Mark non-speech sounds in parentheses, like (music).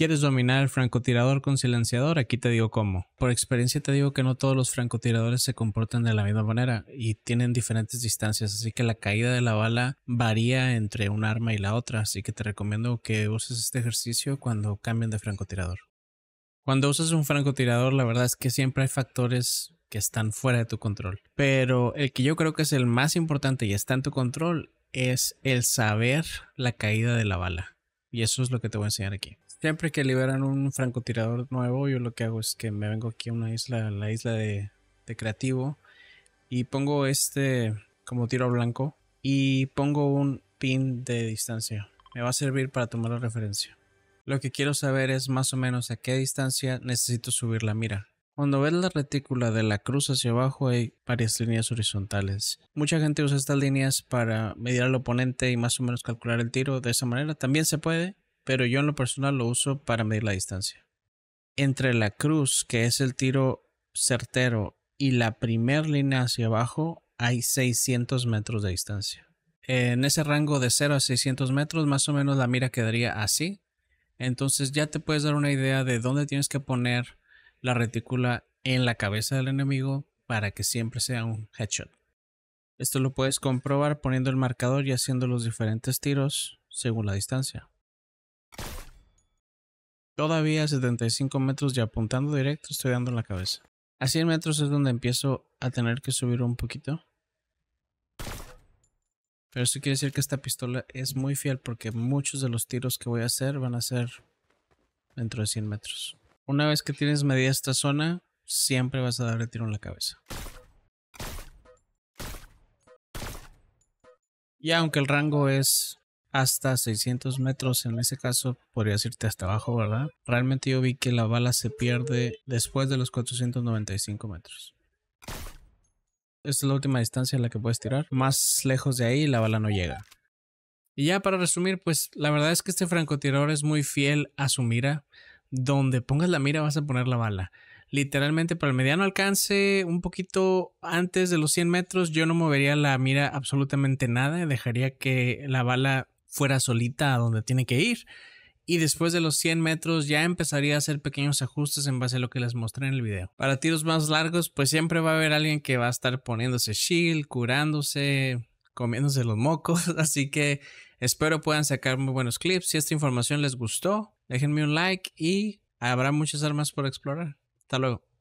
¿Quieres dominar el francotirador con silenciador? Aquí te digo cómo. Por experiencia te digo que no todos los francotiradores se comportan de la misma manera y tienen diferentes distancias, así que la caída de la bala varía entre un arma y la otra, así que te recomiendo que uses este ejercicio cuando cambien de francotirador. Cuando usas un francotirador, la verdad es que siempre hay factores que están fuera de tu control, pero el que yo creo que es el más importante y está en tu control es el saber la caída de la bala. Y eso es lo que te voy a enseñar aquí. Siempre que liberan un francotirador nuevo, yo lo que hago es que me vengo aquí a una isla, la isla de, creativo, y pongo este como tiro blanco y pongo un pin de distancia. Me va a servir para tomar la referencia. Lo que quiero saber es más o menos a qué distancia necesito subir la mira. Cuando ves la retícula de la cruz hacia abajo hay varias líneas horizontales. Mucha gente usa estas líneas para medir al oponente y más o menos calcular el tiro de esa manera. También se puede, pero yo en lo personal lo uso para medir la distancia. Entre la cruz, que es el tiro certero, y la primer línea hacia abajo hay 600 metros de distancia. En ese rango de 0 a 600 metros, más o menos la mira quedaría así. Entonces ya te puedes dar una idea de dónde tienes que poner la retícula en la cabeza del enemigo para que siempre sea un headshot. Esto lo puedes comprobar poniendo el marcador y haciendo los diferentes tiros según la distancia. Todavía a 75 metros y apuntando directo estoy dando en la cabeza. A 100 metros es donde empiezo a tener que subir un poquito. Pero eso quiere decir que esta pistola es muy fiel porque muchos de los tiros que voy a hacer van a ser dentro de 100 metros. Una vez que tienes medida esta zona, siempre vas a darle tiro en la cabeza. Y aunque el rango es hasta 600 metros, en ese caso podría decirte hasta abajo, ¿verdad? Realmente yo vi que la bala se pierde después de los 495 metros. Esta es la última distancia en la que puedes tirar. Más lejos de ahí la bala no llega. Y ya para resumir, pues la verdad es que este francotirador es muy fiel a su mira. Donde pongas la mira vas a poner la bala. Literalmente para el mediano alcance, un poquito antes de los 100 metros, yo no movería la mira absolutamente nada. Dejaría que la bala fuera solita a donde tiene que ir. Y después de los 100 metros ya empezaría a hacer pequeños ajustes en base a lo que les mostré en el video. Para tiros más largos, pues siempre va a haber alguien que va a estar poniéndose shield, curándose, comiéndose los mocos. (laughs) Así que espero puedan sacar muy buenos clips. Si esta información les gustó, déjenme un like y habrá muchas armas por explorar. Hasta luego.